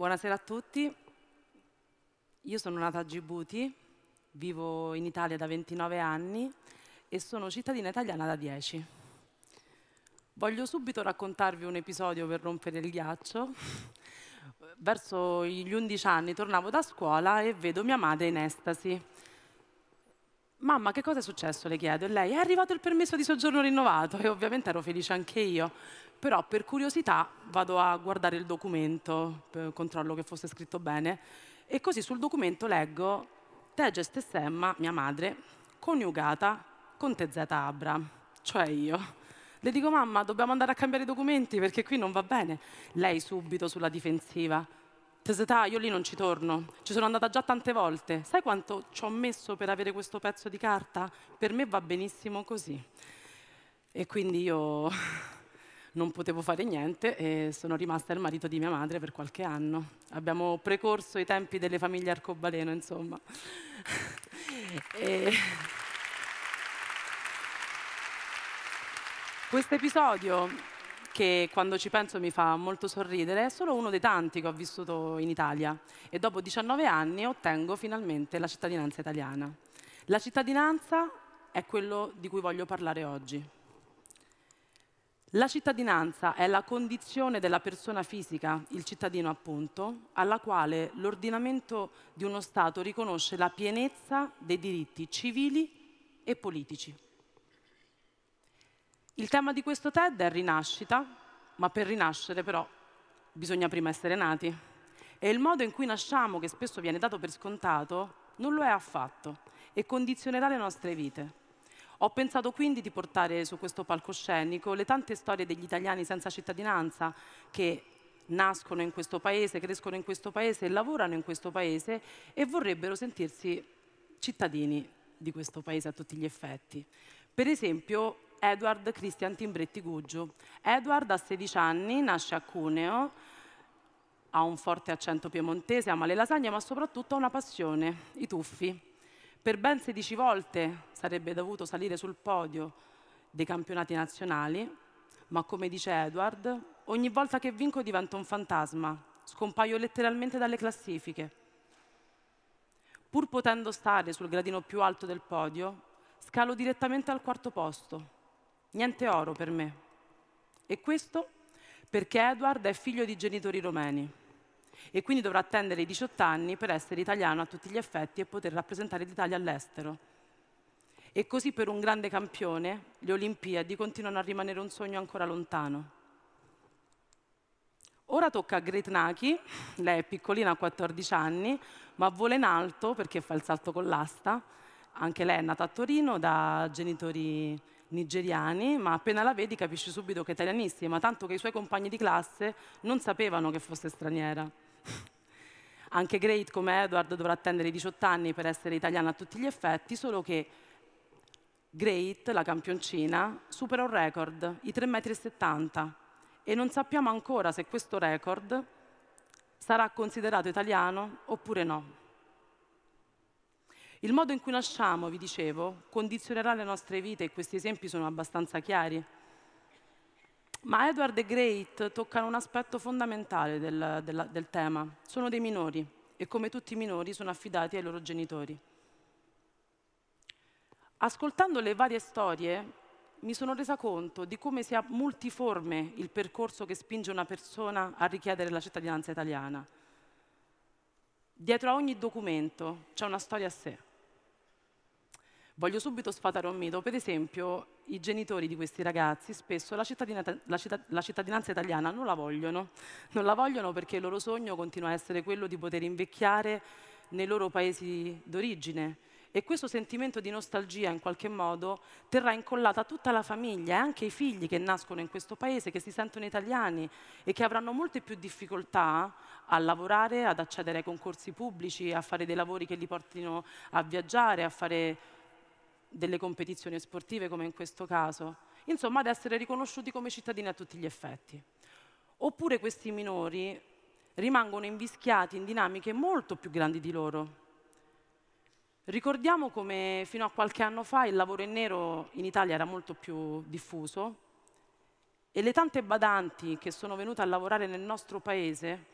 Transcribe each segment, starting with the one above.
Buonasera a tutti. Io sono nata a Djibouti, vivo in Italia da 29 anni e sono cittadina italiana da 10. Voglio subito raccontarvi un episodio per rompere il ghiaccio. Verso gli 11 anni tornavo da scuola e vedo mia madre in estasi. Mamma, che cosa è successo? Le chiedo. E lei è arrivato il permesso di soggiorno rinnovato e ovviamente ero felice anche io però per curiosità vado a guardare il documento, eh, controllo che fosse scritto bene, e così sul documento leggo Tegest Stemma, mia madre, coniugata con TZ Abra, cioè io. Le dico, mamma, dobbiamo andare a cambiare i documenti perché qui non va bene. Lei subito sulla difensiva. Tesetà, io lì non ci torno. Ci sono andata già tante volte. Sai quanto ci ho messo per avere questo pezzo di carta? Per me va benissimo così. E quindi io non potevo fare niente e sono rimasta il marito di mia madre per qualche anno. Abbiamo precorso i tempi delle famiglie arcobaleno, insomma. e... Questo episodio, che quando ci penso mi fa molto sorridere, è solo uno dei tanti che ho vissuto in Italia e dopo 19 anni ottengo finalmente la cittadinanza italiana. La cittadinanza è quello di cui voglio parlare oggi. La cittadinanza è la condizione della persona fisica, il cittadino appunto, alla quale l'ordinamento di uno Stato riconosce la pienezza dei diritti civili e politici. Il tema di questo TED è rinascita, ma per rinascere però bisogna prima essere nati. E il modo in cui nasciamo, che spesso viene dato per scontato, non lo è affatto e condizionerà le nostre vite. Ho pensato quindi di portare su questo palcoscenico le tante storie degli italiani senza cittadinanza che nascono in questo paese, crescono in questo paese, lavorano in questo paese e vorrebbero sentirsi cittadini di questo paese a tutti gli effetti. Per esempio Edward Christian Timbretti Guggio. Edward ha 16 anni, nasce a Cuneo, ha un forte accento piemontese, ama le lasagne, ma soprattutto ha una passione, i tuffi. Per ben 16 volte sarebbe dovuto salire sul podio dei campionati nazionali, ma come dice Edward, ogni volta che vinco divento un fantasma, scompaio letteralmente dalle classifiche. Pur potendo stare sul gradino più alto del podio, scalo direttamente al quarto posto. Niente oro per me. E questo perché Edward è figlio di genitori romeni e quindi dovrà attendere i 18 anni per essere italiano a tutti gli effetti e poter rappresentare l'Italia all'estero. E così per un grande campione le Olimpiadi continuano a rimanere un sogno ancora lontano. Ora tocca a Naki, lei è piccolina, ha 14 anni, ma vola in alto perché fa il salto con l'asta. Anche lei è nata a Torino da genitori nigeriani, ma appena la vedi capisci subito che è italianissima, tanto che i suoi compagni di classe non sapevano che fosse straniera. Anche Great come Edward dovrà attendere i 18 anni per essere italiana a tutti gli effetti, solo che Great, la campioncina, supera un record, i 3,70 m, e non sappiamo ancora se questo record sarà considerato italiano oppure no. Il modo in cui nasciamo, vi dicevo, condizionerà le nostre vite e questi esempi sono abbastanza chiari. Ma Edward e Great toccano un aspetto fondamentale del, del, del tema. Sono dei minori e come tutti i minori sono affidati ai loro genitori. Ascoltando le varie storie mi sono resa conto di come sia multiforme il percorso che spinge una persona a richiedere la cittadinanza italiana. Dietro a ogni documento c'è una storia a sé. Voglio subito sfatare un mito, per esempio i genitori di questi ragazzi spesso la, la, cittad la, cittadinanza italiana non la vogliono, non la vogliono perché il loro sogno continua a essere quello di poter invecchiare nei loro paesi d'origine e questo sentimento di nostalgia in qualche modo terrà incollata tutta la famiglia e anche i figli che nascono in questo paese, che si sentono italiani e che avranno molte più difficoltà a lavorare, ad accedere ai concorsi pubblici, a fare dei lavori che li portino a viaggiare, a fare delle competizioni sportive come in questo caso, insomma ad essere riconosciuti come cittadini a tutti gli effetti. Oppure questi minori rimangono invischiati in dinamiche molto più grandi di loro. Ricordiamo come fino a qualche anno fa il lavoro in nero in Italia era molto più diffuso e le tante badanti che sono venute a lavorare nel nostro paese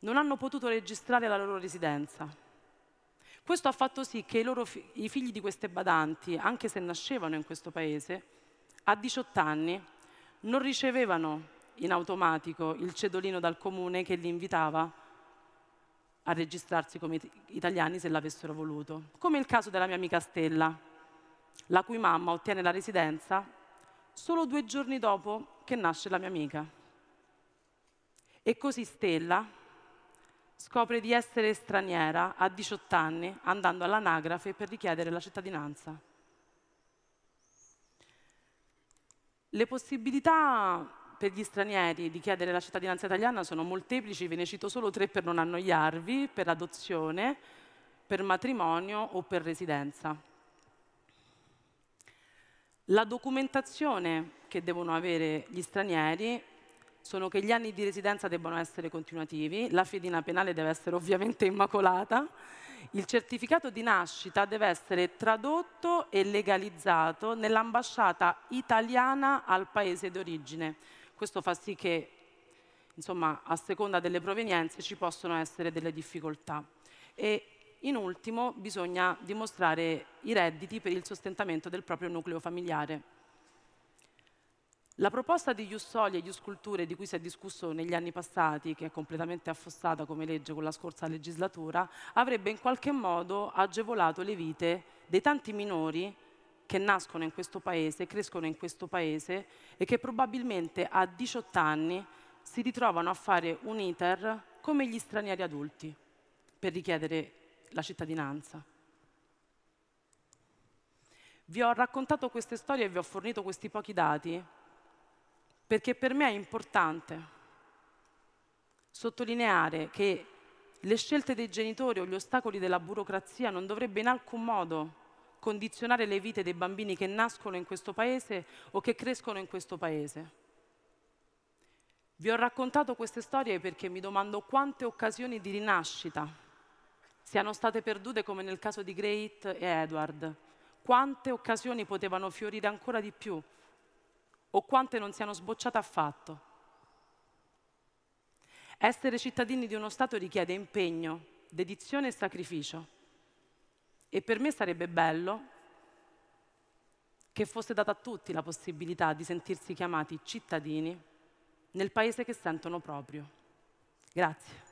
non hanno potuto registrare la loro residenza questo ha fatto sì che i, loro, i figli di queste badanti, anche se nascevano in questo paese, a 18 anni non ricevevano in automatico il cedolino dal comune che li invitava a registrarsi come italiani se l'avessero voluto, come il caso della mia amica Stella, la cui mamma ottiene la residenza solo due giorni dopo che nasce la mia amica. E così Stella, scopre di essere straniera a 18 anni andando all'anagrafe per richiedere la cittadinanza. Le possibilità per gli stranieri di chiedere la cittadinanza italiana sono molteplici, ve ne cito solo tre per non annoiarvi, per adozione, per matrimonio o per residenza. La documentazione che devono avere gli stranieri sono che gli anni di residenza debbano essere continuativi, la fedina penale deve essere ovviamente immacolata, il certificato di nascita deve essere tradotto e legalizzato nell'ambasciata italiana al paese d'origine. Questo fa sì che, insomma, a seconda delle provenienze ci possono essere delle difficoltà. E in ultimo bisogna dimostrare i redditi per il sostentamento del proprio nucleo familiare. La proposta di Jussoli e Jusculture di cui si è discusso negli anni passati, che è completamente affossata come legge con la scorsa legislatura, avrebbe in qualche modo agevolato le vite dei tanti minori che nascono in questo paese, crescono in questo paese e che probabilmente a 18 anni si ritrovano a fare un iter come gli stranieri adulti per richiedere la cittadinanza. Vi ho raccontato queste storie e vi ho fornito questi pochi dati perché per me è importante sottolineare che le scelte dei genitori o gli ostacoli della burocrazia non dovrebbe in alcun modo condizionare le vite dei bambini che nascono in questo paese o che crescono in questo paese. Vi ho raccontato queste storie perché mi domando quante occasioni di rinascita siano state perdute come nel caso di Great e Edward, quante occasioni potevano fiorire ancora di più o quante non siano sbocciate affatto. Essere cittadini di uno Stato richiede impegno, dedizione e sacrificio. E per me sarebbe bello che fosse data a tutti la possibilità di sentirsi chiamati cittadini nel paese che sentono proprio. Grazie.